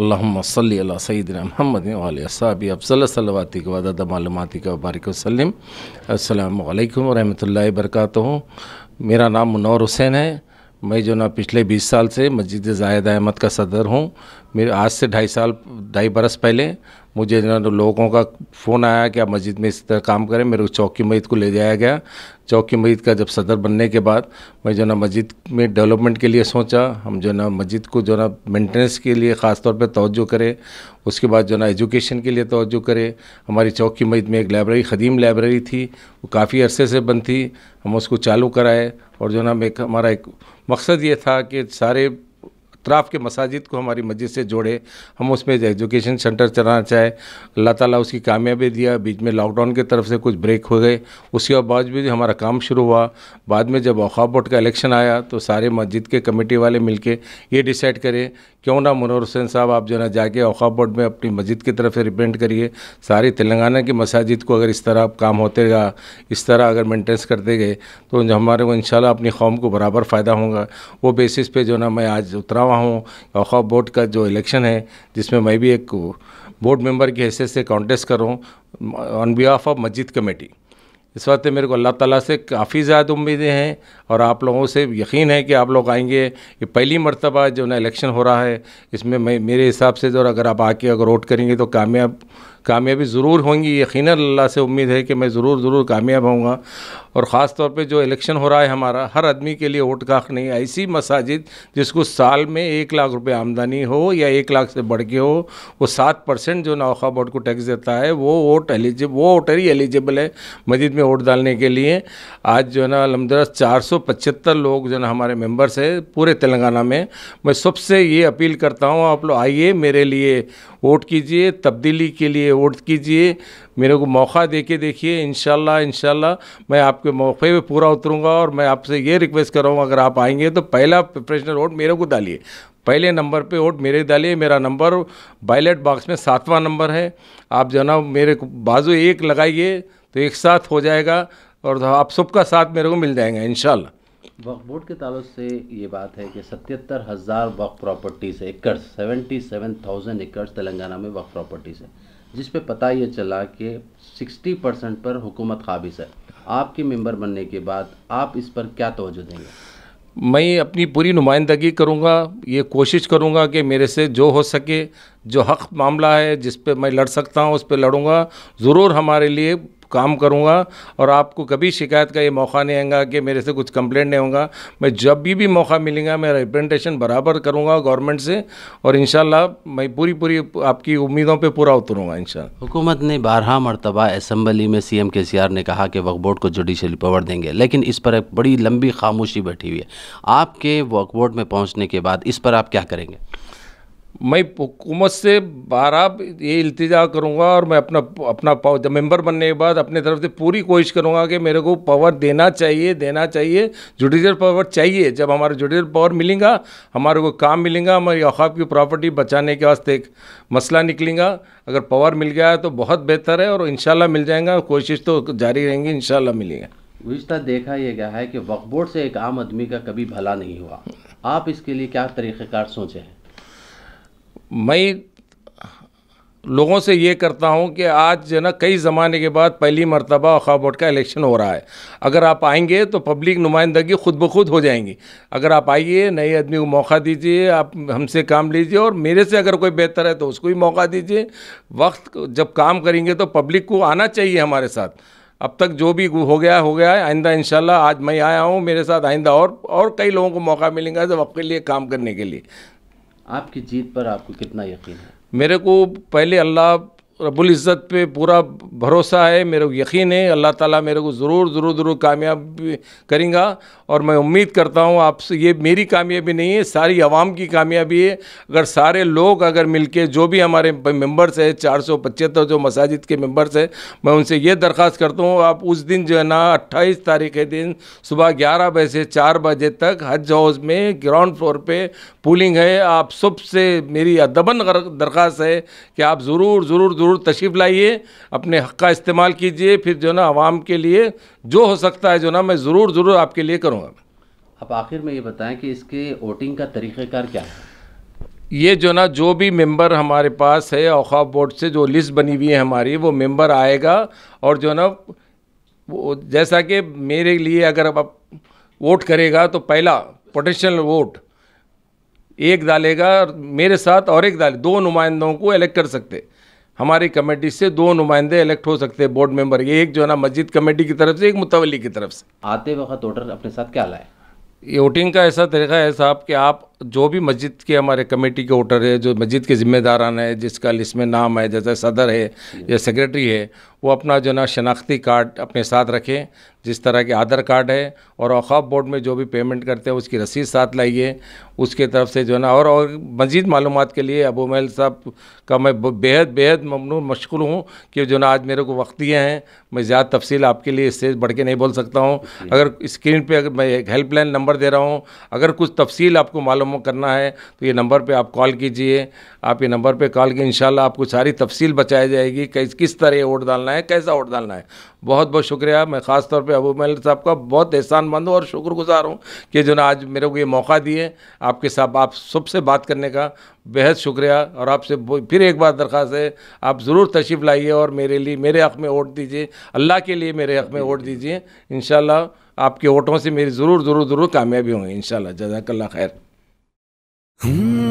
अल्लाम सल सईदन महमद वालसाबी अफसल के वदद मालूमती का वबारक वसलम अल्लाम वरहमल वरक मेरा नाम मुनौर हुसैन है मैं जो ना पिछले बीस साल से मस्जिद जायद अहमद का सदर हूँ मेरे आज से ढाई साल ढाई बरस पहले मुझे जो तो लोगों का फ़ोन आया कि आप मस्जिद में इस तरह काम करें मेरे को चौकी मस्जिद को ले जाया गया चौकी मस्जिद का जब सदर बनने के बाद मैं जो ना मस्जिद में डेवलपमेंट के लिए सोचा हम जो ना मस्जिद को जो ना मेंटेनेंस के लिए ख़ास तौर पर तोज्जो करें उसके बाद जो ना एजुकेशन के लिए तोज्जो करें हमारी चौकी मस्जिद में एक लाइब्रेरी ख़दीम लाइब्रेरी थी वो काफ़ी अरसे से बंद थी हम उसको चालू कराए और जो ना एक हमारा एक मकसद ये था कि सारे अतराफ़ के मसाजिद को हमारी मस्जिद से जोड़े हम उसमें एजुकेशन सेंटर चलाना चाहे अल्लाह ताला उसकी कामयाबी दिया बीच में लॉकडाउन की तरफ से कुछ ब्रेक हो गए उसके बावजूद हमारा काम शुरू हुआ बाद में जब औखा बोर्ड का इलेक्शन आया तो सारे मस्जिद के कमेटी वाले के ये डिसाइड करें क्यों ना मनोर हुसैन साहब आप जो ना जाके औखा बोर्ड में अपनी मस्जिद की तरफ से रिपेंट करिए सारी तेलंगाना की मसाजिद को अगर इस तरह काम होते गा इस तरह अगर मेंटेनेंस करते गए तो हमारे को इन अपनी कौम को बराबर फ़ायदा होगा वो बेसिस पे जो ना मैं आज उतरा हुआ हूँ खौखा बोर्ड का जो इलेक्शन है जिसमें मैं भी एक बोर्ड मेंबर की हैसियत से कॉन्टेस्ट कर रहा हूँ ऑन बिहाफ ऑफ मस्जिद कमेटी इस वक्त मेरे को अल्लाह ताला से काफ़ी ज़्यादा उम्मीदें हैं और आप लोगों से यकीन है कि आप लोग आएंगे ये पहली मरतबा जो ना इलेक्शन हो रहा है इसमें मेरे हिसाब से जो अगर आप आके अगर वोट करेंगे तो कामयाब कामयाबी ज़रूर होंगी यकीन अल्लाह से उम्मीद है कि मैं ज़रूर ज़रूर कामयाब होऊंगा और ख़ास तौर पे जो इलेक्शन हो रहा है हमारा हर आदमी के लिए वोट काख नहीं ऐसी मसाजिद जिसको साल में एक लाख रुपए आमदनी हो या एक लाख से बढ़ के हो वो सात परसेंट जो नौखा बोर्ड को टैक्स देता है वो वोट एलिजिब वो वोटर ही एलिजिबल है मस्जिद में वोट डालने के लिए आज जो है ना अलहमदरा चार लोग जो है ना हमारे मेम्बर्स है पूरे तेलंगाना में मैं सबसे ये अपील करता हूँ आप लोग आइए मेरे लिए वोट कीजिए तब्दीली के लिए वोट कीजिए मेरे को मौका दे के देखिए इन शाला मैं आपके मौके पे पूरा उतरूँगा और मैं आपसे ये रिक्वेस्ट कर रहा हूँ अगर आप आएंगे तो पहला प्रिपरेशनल वोट मेरे को डालिए पहले नंबर पे वोट मेरे डालिए मेरा नंबर बैलेट बॉक्स में सातवां नंबर है आप जो ना मेरे को बाजू एक लगाइए तो एक साथ हो जाएगा और आप सबका साथ मेरे को मिल जाएगा इन वक्फ बोर्ड के ताल्लुक से ये बात है कि सतहत्तर हज़ार वक्फ प्रॉपर्टीज़ है एकड़ सेवेंटी सेवन थाउजेंड एकड़ तेलंगाना में वक्फ प्रॉपर्टीज़ है जिस पे पता ये चला कि सिक्सटी परसेंट पर हुकूमत काबिज है आपके मेंबर बनने के बाद आप इस पर क्या तोजह देंगे मैं अपनी पूरी नुमाइंदगी करूँगा ये कोशिश करूँगा कि मेरे से जो हो सके जो हक मामला है जिस पे मैं लड़ सकता हूँ उस पर लड़ूँगा ज़रूर हमारे लिए काम करूँगा और आपको कभी शिकायत का ये मौका नहीं आएगा कि मेरे से कुछ कंप्लेंट नहीं होगा मैं जब भी भी मौका मिलेगा मैं रिप्रेजेंटेशन बराबर करूँगा गवर्नमेंट से और इन मैं पूरी पूरी आपकी उम्मीदों पर पूरा उतरूँगा इन हुकूमत ने बारह मरतबा असम्बली में सी एम के सी आर ने कहा कि वक्फ बोर्ड को जुडिशली पावर देंगे लेकिन इस पर एक बड़ी लंबी खामोशी बैठी हुई है आपके वक्फ बोर्ड में पहुँचने के बाद इस पर आप क्या करेंगे मैं हुकूमत से बार ये इल्तजा करूँगा और मैं अपना अपना पावर जब मेम्बर बनने के बाद अपने तरफ से पूरी कोशिश करूँगा कि मेरे को पावर देना चाहिए देना चाहिए जुडिशल पावर चाहिए जब हमारे जुडिशल पावर मिलेगा हमारे को काम मिलेगा हमारी अवाब की प्रॉपर्टी बचाने के वास्ते एक मसला निकलेगा अगर पावर मिल गया है तो बहुत बेहतर है और इन मिल जाएगा कोशिश तो जारी रहेंगी इन मिलेगा गुजरात देखा यह गया है कि वक्फ बोर्ड से एक आम आदमी का कभी भला नहीं हुआ आप इसके लिए क्या तरीक़ेकार सोचे हैं मैं लोगों से ये करता हूँ कि आज जो ना कई ज़माने के बाद पहली मरतबा अखा बोर्ड का इलेक्शन हो रहा है अगर आप आएंगे तो पब्लिक नुमाइंदगी खुद ब खुद हो जाएंगी अगर आप आइए नए आदमी को मौका दीजिए आप हमसे काम लीजिए और मेरे से अगर कोई बेहतर है तो उसको भी मौका दीजिए वक्त जब काम करेंगे तो पब्लिक को आना चाहिए हमारे साथ अब तक जो भी हो गया हो गया है आइंदा इंशाल्लाह आज मैं आया हूँ मेरे साथ आइंदा और और कई लोगों को मौका मिलेगा वक्त के लिए काम करने के लिए आपकी जीत पर आपको कितना यकीन है मेरे को पहले अल्लाह रबुल्ज़त पे पूरा भरोसा है मेरे को यकीन है अल्लाह ताला मेरे को ज़रूर ज़रूर ज़रूर कामयाब करेगा और मैं उम्मीद करता हूँ आपसे ये मेरी कामयाबी नहीं है सारी आवाम की कामयाबी है अगर सारे लोग अगर मिल के जो भी हमारे मेम्बर्स है चार सौ पचहत्तर जो मसाजिद के मेंबर्स हैं मैं उनसे ये दरख्वास्त करता हूँ आप उस दिन जो है ना अट्ठाईस तारीख के दिन सुबह ग्यारह बजे से चार बजे तक हज हाउस में ग्राउंड फ्लोर पर पूलिंग है आप सबसे मेरी अदबन दरख्वास्त है कि आप ज़रूर ज़रूर ज़रूर तशरीफ़ लाइए अपने हक़ का इस्तेमाल कीजिए फिर जो ना आवाम के लिए जो हो सकता है जो ना मैं ज़रूर ज़रूर आपके लिए करूँगा अब आखिर में ये बताएं कि इसके वोटिंग का तरीक़ेकार क्या है ये जो ना जो भी मेंबर हमारे पास है औखा बोर्ड से जो लिस्ट बनी हुई है हमारी वो मेंबर आएगा और जो ना वो जैसा कि मेरे लिए अगर अब वोट करेगा तो पहला पोटेंशियल वोट एक डालेगा मेरे साथ और एक डाले दो नुमाइंदों को इलेक्ट कर सकते हमारी कमेटी से दो नुमाइंदे इलेक्ट हो सकते हैं बोर्ड मेंबर एक जो है ना मस्जिद कमेटी की तरफ से एक मुतवली की तरफ से आते वक्त वोटर अपने साथ क्या लाए वोटिंग का ऐसा तरीका है साहब कि आप जो भी मस्जिद के हमारे कमेटी के वोटर है जो मस्जिद के ज़िम्मेदारान है जिसका लिस्ट में नाम है जैसे सदर है या सेक्रेटरी है वो अपना जो ना शनाख्ती कार्ड अपने साथ रखें जिस तरह के आधार कार्ड है और अवकाफ बोर्ड में जो भी पेमेंट करते हैं उसकी रसीद साथ लाइए उसके तरफ से जो है ना और और मजीद मालूम के लिए अबू महल साहब का मैं बेहद बेहद ममनू मशगूल हूँ कि जो ना आज मेरे को वक्त दिए हैं मैं ज़्यादा तफसील आपके लिए इससे बढ़ के नहीं बोल सकता हूँ अगर स्क्रीन पर अगर मैं एक हेल्पलाइन नंबर दे रहा हूँ अगर कुछ तफसील आपको मालूम काम करना है तो ये नंबर पे आप कॉल कीजिए आप ये नंबर पे कॉल की इन आपको सारी तफसील बचाई जाएगी कैस किस तरह वोट डालना है कैसा वोट डालना है बहुत बहुत शुक्रिया मैं ख़ास तौर पर अबू मेल साहब का बहुत एहसानमंद हूँ और शुक्रगुजार हूँ कि जो ना आज मेरे को ये मौका दिए आपके साथ आप सबसे बात करने का बेहद शुक्रिया और आपसे फिर एक बार दरख्वास्त है आप ज़रूर तशरीफ़ लाइए और मेरे लिए मेरे हक़ में वोट दीजिए अल्लाह के लिए मेरे हक़ में वोट दीजिए इन आपके वोटों से मेरी ज़रूर ज़रूर ज़रूर कामयाबी होंगी इन शाला जजाकल्ला खैर Hmm.